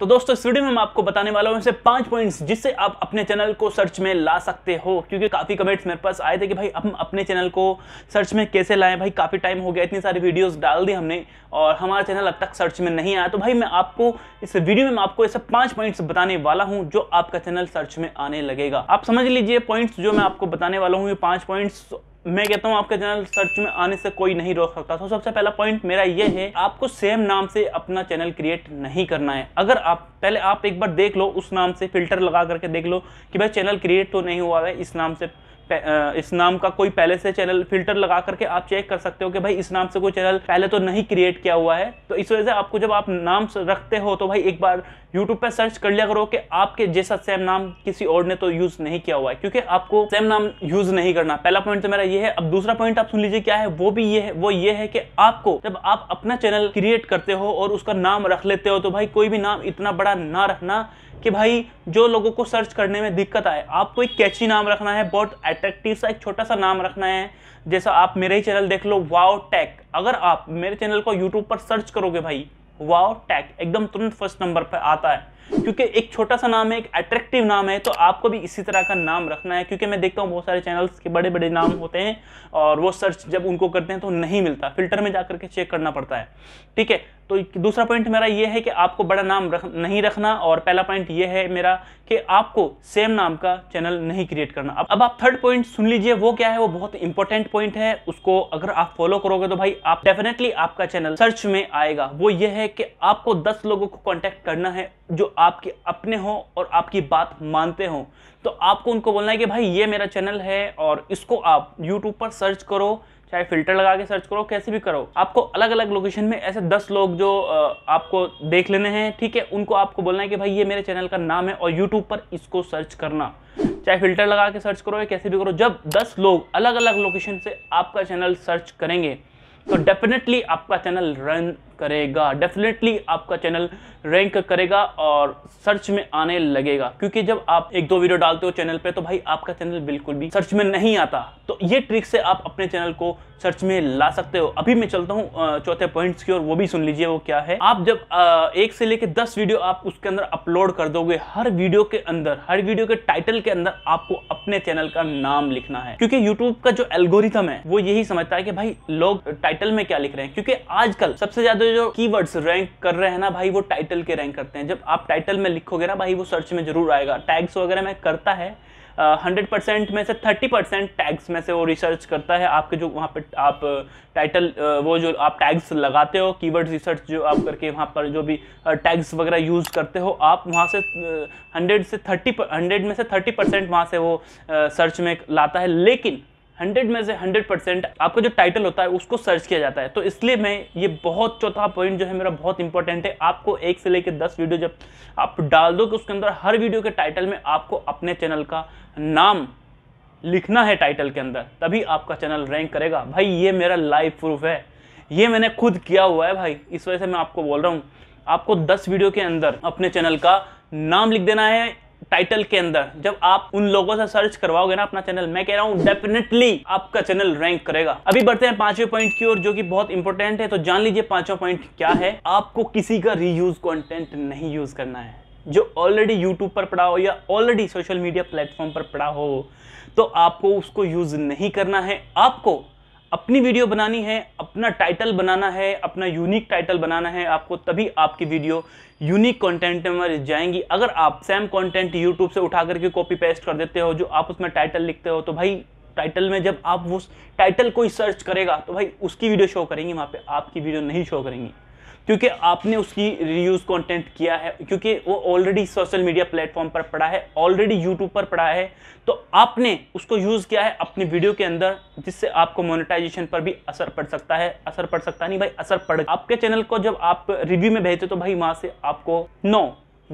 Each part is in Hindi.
तो दोस्तों इस वीडियो में मैं आपको बताने वाला हूँ ऐसे पांच पॉइंट्स जिससे आप अपने चैनल को सर्च में ला सकते हो क्योंकि काफ़ी कमेंट्स मेरे पास आए थे कि भाई हम अपने चैनल को सर्च में कैसे लाएं भाई काफ़ी टाइम हो गया इतनी सारी वीडियोस डाल दी हमने और हमारा चैनल अब तक सर्च में नहीं आया तो भाई मैं आपको इस वीडियो में आपको ऐसे पाँच पॉइंट्स बताने वाला हूँ जो आपका चैनल सर्च में आने लगेगा आप समझ लीजिए पॉइंट्स जो मैं आपको बताने वाला हूँ ये पाँच पॉइंट्स मैं कहता हूँ आपके चैनल सर्च में आने से कोई नहीं रोक सकता तो सबसे पहला पॉइंट मेरा ये है आपको सेम नाम से अपना चैनल क्रिएट नहीं करना है अगर आप पहले आप एक बार देख लो उस नाम से फिल्टर लगा करके देख लो कि भाई चैनल क्रिएट तो नहीं हुआ है इस नाम से इस नाम का कोई पहले से चैनल फिल्टर लगा करके आप चेक कर सकते हो कि भाई इस नाम से कोई चैनल पहले तो नहीं क्रिएट किया हुआ है तो इस वजह से आपको जब आप नाम रखते हो तो भाई एक बार YouTube पर सर्च कर लिया करो कि आपके जैसा सेम नाम किसी और ने तो यूज नहीं किया हुआ है क्योंकि आपको सेम नाम यूज नहीं करना पहला पॉइंट तो मेरा ये है अब दूसरा पॉइंट आप सुन लीजिए क्या है वो भी ये है वो ये है कि आपको जब आप अपना चैनल क्रिएट करते हो और उसका नाम रख लेते हो तो भाई कोई भी नाम इतना बड़ा ना रखना कि भाई जो लोगों को सर्च करने में दिक्कत आए आपको एक कैची नाम रखना है बहुत अट्रैक्टिव सा एक छोटा सा नाम रखना है जैसा आप मेरे ही चैनल देख लो वाओ टैक अगर आप मेरे चैनल को यूट्यूब पर सर्च करोगे भाई वाओ टैक एकदम तुरंत फर्स्ट नंबर पर आता है क्योंकि एक छोटा सा नाम है एक अट्रैक्टिव नाम है तो आपको भी इसी तरह का नाम रखना है क्योंकि मैं देखता हूँ बहुत सारे चैनल्स के बड़े बड़े नाम होते हैं और वो सर्च जब उनको करते हैं तो नहीं मिलता फिल्टर में जा करके चेक करना पड़ता है ठीक है तो दूसरा पॉइंट मेरा ये है कि आपको बड़ा नाम रख नहीं रखना और पहला पॉइंट ये है मेरा कि आपको सेम नाम का चैनल नहीं क्रिएट करना अब आप थर्ड पॉइंट सुन लीजिए वो क्या है वो बहुत इंपॉर्टेंट पॉइंट है उसको अगर आप फॉलो करोगे तो भाई आप डेफिनेटली आपका चैनल सर्च में आएगा वो ये है कि आपको दस लोगों को कॉन्टैक्ट करना है जो आपके अपने हों और आपकी बात मानते हों तो आपको उनको बोलना है कि भाई ये मेरा चैनल है और इसको आप यूट्यूब पर सर्च करो चाहे फिल्टर लगा के सर्च करो कैसे भी करो आपको अलग अलग लोकेशन में ऐसे दस लोग जो आपको देख लेने हैं ठीक है उनको आपको बोलना है कि भाई ये मेरे चैनल का नाम है और यूट्यूब पर इसको सर्च करना चाहे फिल्टर लगा के सर्च करो या कैसे भी करो जब दस लोग अलग अलग लोकेशन से आपका चैनल सर्च करेंगे तो डेफिनेटली आपका चैनल रन करेगा डेफिनेटली आपका चैनल रैंक करेगा और सर्च में आने लगेगा क्योंकि जब आप एक दो वीडियो डालते हो चैनल पे तो भाई आपका चैनल बिल्कुल भी सर्च में नहीं आता तो ये ट्रिक से आप अपने चैनल को सर्च में ला सकते हो अभी मैं चलता हूँ चौथे पॉइंट्स की ओर वो भी सुन लीजिए वो क्या है आप जब एक से लेकर दस वीडियो आप उसके अंदर अपलोड कर दोगे हर वीडियो के अंदर हर वीडियो के टाइटल के अंदर आपको अपने चैनल का नाम लिखना है क्योंकि यूट्यूब का जो एल्गोरिथम है वो यही समझता है कि भाई लोग टाइटल में क्या लिख रहे हैं क्योंकि आजकल सबसे ज्यादा पे जो कीवर्ड्स रैंक कर रहे हैं ना भाई वो टाइटल के रैंक करते हैं जब आप टाइटल में लिखोगे ना भाई वो सर्च में जरूर आएगा टैग्स वगैरह में करता है हंड्रेड परसेंट में से थर्टी परसेंट टैग्स में से वो रिसर्च करता है आपके जो वहाँ पे आप टाइटल वो जो आप टैग्स लगाते हो कीवर्ड रिसर्च जो आप करके वहाँ पर जो भी टैग्स वगैरह यूज़ करते हो आप वहाँ से हंड्रेड से थर्टी हंड्रेड में से थर्टी परसेंट वहाँ से वो सर्च में लाता है लेकिन हंड्रेड में से हंड्रेड परसेंट आपका जो टाइटल होता है उसको सर्च किया जाता है तो इसलिए मैं ये बहुत चौथा पॉइंट जो है मेरा बहुत इंपॉर्टेंट है आपको एक से लेकर दस वीडियो जब आप डाल दो कि उसके अंदर हर वीडियो के टाइटल में आपको अपने चैनल का नाम लिखना है टाइटल के अंदर तभी आपका चैनल रैंक करेगा भाई ये मेरा लाइव प्रूफ है ये मैंने खुद किया हुआ है भाई इस वजह से मैं आपको बोल रहा हूँ आपको 10 वीडियो के अंदर अपने चैनल का नाम लिख देना है टाइटल के अंदर जब आप उन लोगों से सर्च करवाओगे ना अपना चैनल मैं कह रहा हूँ डेफिनेटली आपका चैनल रैंक करेगा अभी बढ़ते हैं पांचवें पॉइंट की ओर जो कि बहुत इंपॉर्टेंट है तो जान लीजिए पांचवा पॉइंट क्या है आपको किसी का रीयूज कंटेंट नहीं यूज करना है जो ऑलरेडी यूट्यूब पर पड़ा हो या ऑलरेडी सोशल मीडिया प्लेटफॉर्म पर पड़ा हो तो आपको उसको यूज नहीं करना है आपको अपनी वीडियो बनानी है अपना टाइटल बनाना है अपना यूनिक टाइटल बनाना है आपको तभी आपकी वीडियो यूनिक कंटेंट में जाएंगी अगर आप सेम कंटेंट यूट्यूब से उठा करके कॉपी पेस्ट कर देते हो जो आप उसमें टाइटल लिखते हो तो भाई टाइटल में जब आप उस टाइटल कोई सर्च करेगा तो भाई उसकी वीडियो शो करेंगी वहाँ पर आपकी वीडियो नहीं शो करेंगी क्योंकि आपने उसकी रिव्यूज कंटेंट किया है क्योंकि वो ऑलरेडी सोशल मीडिया प्लेटफॉर्म पर पड़ा है ऑलरेडी यूट्यूब पर पड़ा है तो आपने उसको यूज़ किया है अपनी वीडियो के अंदर जिससे आपको मोनेटाइजेशन पर भी असर पड़ सकता है असर पड़ सकता नहीं भाई असर पड़ आपके चैनल को जब आप रिव्यू में भेजते तो भाई वहाँ से आपको no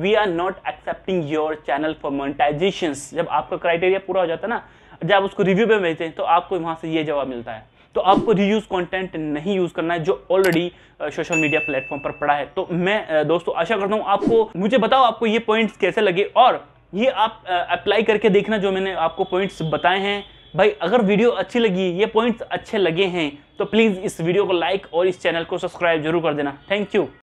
we are not accepting your channel for monetization जब आपका क्राइटेरिया पूरा हो जाता है ना जब आप उसको रिव्यू में भेजते हैं तो आपको वहाँ से ये जवाब मिलता है तो आपको रीयूज कंटेंट नहीं यूज करना है जो ऑलरेडी सोशल मीडिया प्लेटफॉर्म पर पड़ा है तो मैं दोस्तों आशा करता हूँ आपको मुझे बताओ आपको ये पॉइंट्स कैसे लगे और ये आप अप्लाई करके देखना जो मैंने आपको पॉइंट्स बताए हैं भाई अगर वीडियो अच्छी लगी ये पॉइंट्स अच्छे लगे हैं तो प्लीज़ इस वीडियो को लाइक और इस चैनल को सब्सक्राइब जरूर कर देना थैंक यू